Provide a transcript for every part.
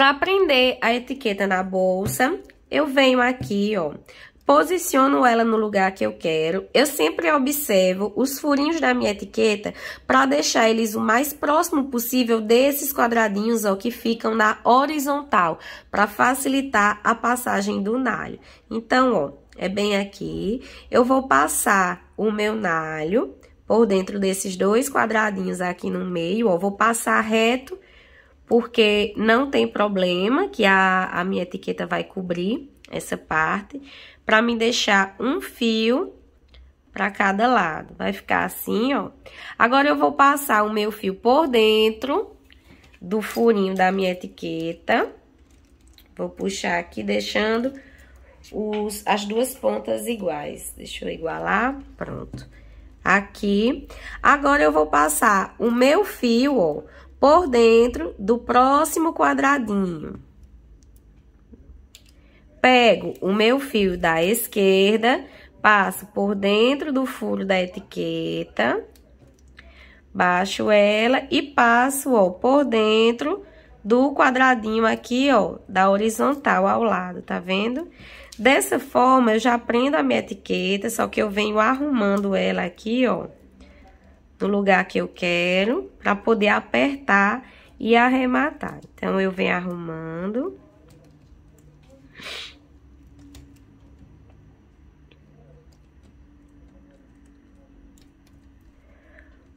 Para prender a etiqueta na bolsa, eu venho aqui, ó, posiciono ela no lugar que eu quero. Eu sempre observo os furinhos da minha etiqueta para deixar eles o mais próximo possível desses quadradinhos ó, que ficam na horizontal, para facilitar a passagem do nalho. Então, ó, é bem aqui. Eu vou passar o meu nalho por dentro desses dois quadradinhos aqui no meio, ó, vou passar reto porque não tem problema que a, a minha etiqueta vai cobrir essa parte, para me deixar um fio para cada lado. Vai ficar assim, ó. Agora, eu vou passar o meu fio por dentro do furinho da minha etiqueta. Vou puxar aqui, deixando os, as duas pontas iguais. Deixa eu igualar, pronto. Aqui. Agora, eu vou passar o meu fio, ó, por dentro do próximo quadradinho. Pego o meu fio da esquerda, passo por dentro do furo da etiqueta, baixo ela e passo, ó, por dentro do quadradinho aqui, ó, da horizontal ao lado, tá vendo? Dessa forma, eu já prendo a minha etiqueta, só que eu venho arrumando ela aqui, ó, do lugar que eu quero, para poder apertar e arrematar. Então, eu venho arrumando.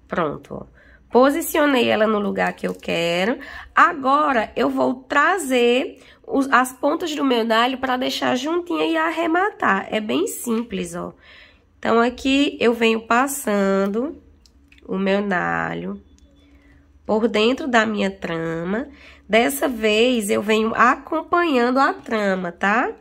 Pronto, ó. Posicionei ela no lugar que eu quero. Agora, eu vou trazer os, as pontas do meu nalho para deixar juntinha e arrematar. É bem simples, ó. Então, aqui eu venho passando o meu nalho por dentro da minha trama. Dessa vez, eu venho acompanhando a trama, tá?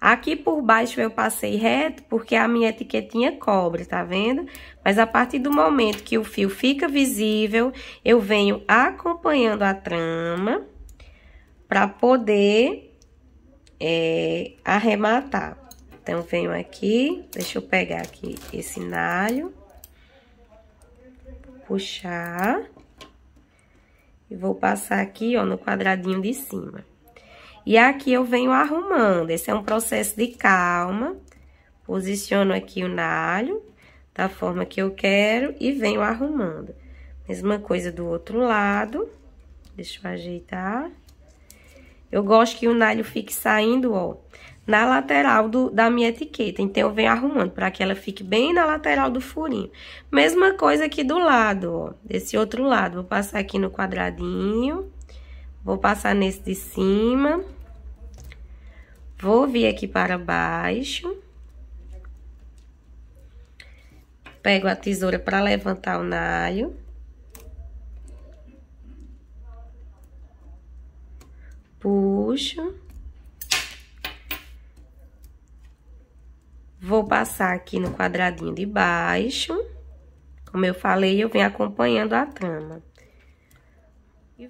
Aqui por baixo eu passei reto, porque a minha etiquetinha é cobre, tá vendo? Mas a partir do momento que o fio fica visível, eu venho acompanhando a trama para poder é, arrematar. Então, venho aqui, deixa eu pegar aqui esse nalho puxar e vou passar aqui, ó, no quadradinho de cima. E aqui eu venho arrumando, esse é um processo de calma. Posiciono aqui o nalho da forma que eu quero e venho arrumando. Mesma coisa do outro lado. Deixa eu ajeitar. Eu gosto que o nalho fique saindo, ó, na lateral do, da minha etiqueta. Então, eu venho arrumando para que ela fique bem na lateral do furinho. Mesma coisa aqui do lado, ó, desse outro lado. Vou passar aqui no quadradinho, vou passar nesse de cima, vou vir aqui para baixo. Pego a tesoura para levantar o nalho. Puxo. Vou passar aqui no quadradinho de baixo. Como eu falei, eu venho acompanhando a trama.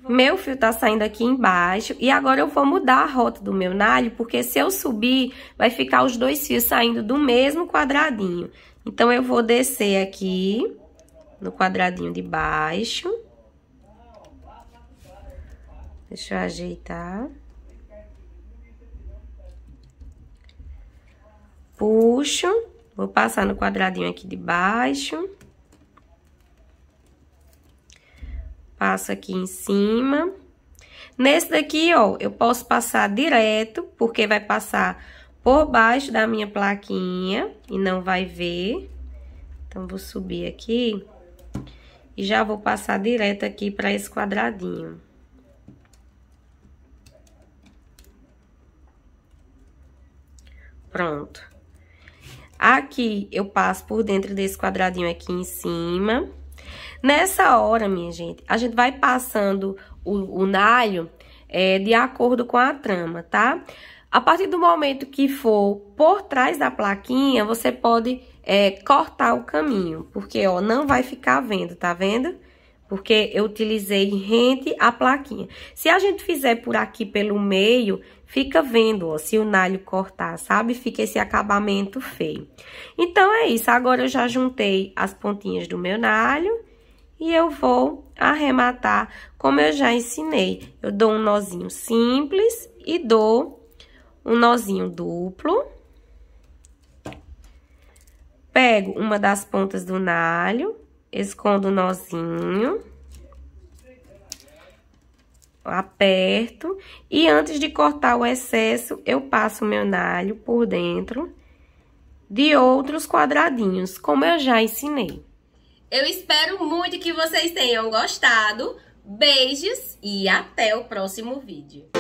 Meu fio tá saindo aqui embaixo. E agora eu vou mudar a rota do meu nalho, porque se eu subir, vai ficar os dois fios saindo do mesmo quadradinho. Então, eu vou descer aqui no quadradinho de baixo. Deixa eu ajeitar. Pulo Vou passar no quadradinho aqui de baixo. Passo aqui em cima. Nesse daqui, ó, eu posso passar direto, porque vai passar por baixo da minha plaquinha e não vai ver. Então, vou subir aqui e já vou passar direto aqui para esse quadradinho. Pronto. Aqui, eu passo por dentro desse quadradinho aqui em cima. Nessa hora, minha gente, a gente vai passando o, o nalho é, de acordo com a trama, tá? A partir do momento que for por trás da plaquinha, você pode é, cortar o caminho, porque, ó, não vai ficar vendo, tá vendo? Tá vendo? porque eu utilizei rente a plaquinha. Se a gente fizer por aqui pelo meio, fica vendo, ó, se o nalho cortar, sabe? Fica esse acabamento feio. Então, é isso. Agora, eu já juntei as pontinhas do meu nalho e eu vou arrematar como eu já ensinei. Eu dou um nozinho simples e dou um nozinho duplo. Pego uma das pontas do nalho escondo o nozinho. Aperto. E antes de cortar o excesso, eu passo o meu nalho por dentro de outros quadradinhos, como eu já ensinei. Eu espero muito que vocês tenham gostado. Beijos e até o próximo vídeo.